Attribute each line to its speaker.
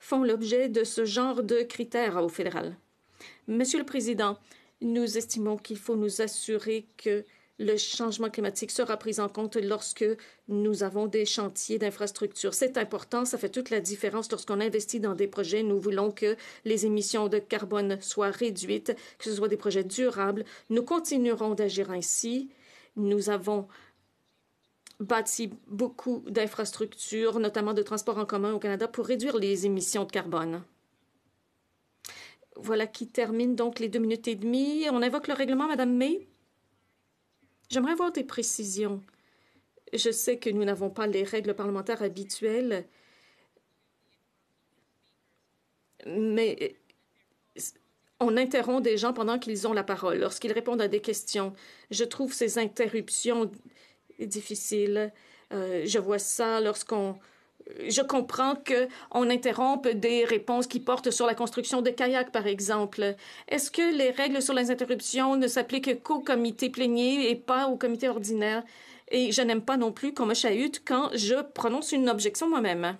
Speaker 1: font l'objet de ce genre de critères au fédéral. Monsieur le Président, nous estimons qu'il faut nous assurer que le changement climatique sera pris en compte lorsque nous avons des chantiers d'infrastructures. C'est important, ça fait toute la différence lorsqu'on investit dans des projets. Nous voulons que les émissions de carbone soient réduites, que ce soit des projets durables. Nous continuerons d'agir ainsi. Nous avons bâti beaucoup d'infrastructures, notamment de transports en commun au Canada, pour réduire les émissions de carbone. Voilà qui termine donc les deux minutes et demie. On invoque le règlement, Madame May. J'aimerais avoir des précisions. Je sais que nous n'avons pas les règles parlementaires habituelles, mais on interrompt des gens pendant qu'ils ont la parole, lorsqu'ils répondent à des questions. Je trouve ces interruptions difficile. Euh, je vois ça lorsqu'on je comprends qu'on interrompe des réponses qui portent sur la construction de kayaks, par exemple. Est-ce que les règles sur les interruptions ne s'appliquent qu'au comité plénier et pas au comité ordinaire? Et je n'aime pas non plus qu'on me chahute quand je prononce une objection moi-même.